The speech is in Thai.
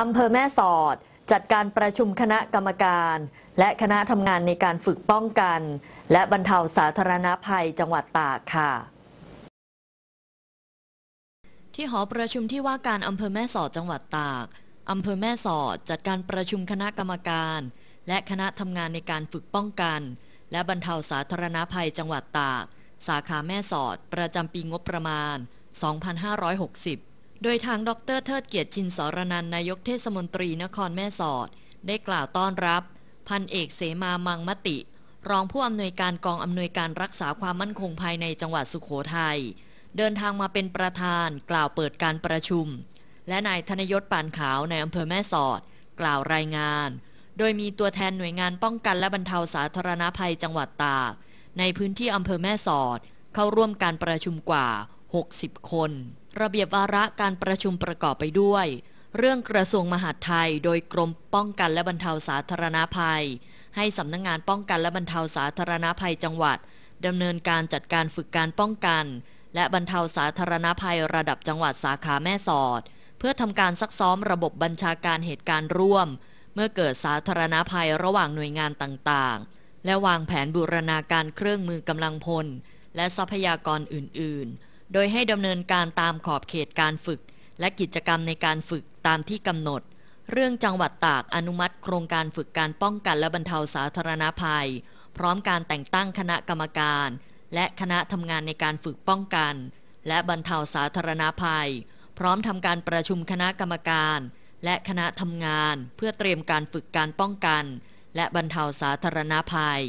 อำเภอแม่สอดจัดการประชุมคณะกรรมการ และคณะทำงานในการฝึกป้องกัน และบรรเทาสาธารณภัยจังหวัดตากค่ะ ที่หอประชุมที่ว่าการอำเภอแม่สอดจังหวัดตากอำเภอแม่สอดจัดการประชุมคณะกรรมการ และคณะทำงานในการฝึกป้องกัน และบรรเทาสาธารณภัยจังหวัดตาก สาขาแม่สอด ประจำปีงบประมาณ 2560โดยทางดร เทิดเกียรติชินสรนันนายกเทศมนตรีนครแม่สอด ได้กล่าวต้อนรับ พันเอกเสมามังมติ รองผู้อำนวยการกองอำนวยการรักษาความมั่นคงภายในจังหวัดสุขโขทยัยเดินทางมาเป็นประธาน กล่าวเปิดการประชุม และนายธนยศปานขาวในอำเภอแม่สอด กล่าวรายงาน โดยมีตัวแทนหน่วยงานป้องกันและบรรเทาสาธารณภัยจังหวัดตากในพื้นที่อำเภอแม่สอดเข้าร่วมการประชุมกว่า60คน ระเบียบวาระการประชุมประกอบไปด้วย เรื่องกระทรวงมหาดไทยโดยกรมป้องกันและบรรเทาสาธารณาภัย ให้สำนักงงานป้องกันและบรรเทาสาธารณาภัยจังหวัดดำเนินการจัดการฝึกการป้องกัน และบรรเทาสาธารณาภัยระดับจังหวัดสาขาแม่สอด เพื่อทำการซักซ้อมระบบบัญชาการเหตุการณ์ร่วม เมื่อเกิดสาธารณาภัยระหว่างหน่วยงานต่างๆ และวางแผนบูรณาการเครื่องมือกำลังพล และทรัพยากรอื่นๆโดยให้ดำเนินการตามขอบเขตการฝึก และกิจกรรมในการฝึกตามที่กำหนด เรื่องจังหวัดตากอนุมัติโครงการฝึกการป้องกันและบรรเทาสาธารณาภัย พร้อมการแต่งตั้งคณะกรรมการ และคณะทำงานในการฝึกป้องกัน และบรรเทาสาธารณาภัย พร้อมทำการประชุมคณะกรรมการ และคณะทำงานเพื่อเตรียมการฝึกการป้องกัน และบรรเทาสาธารณาภัย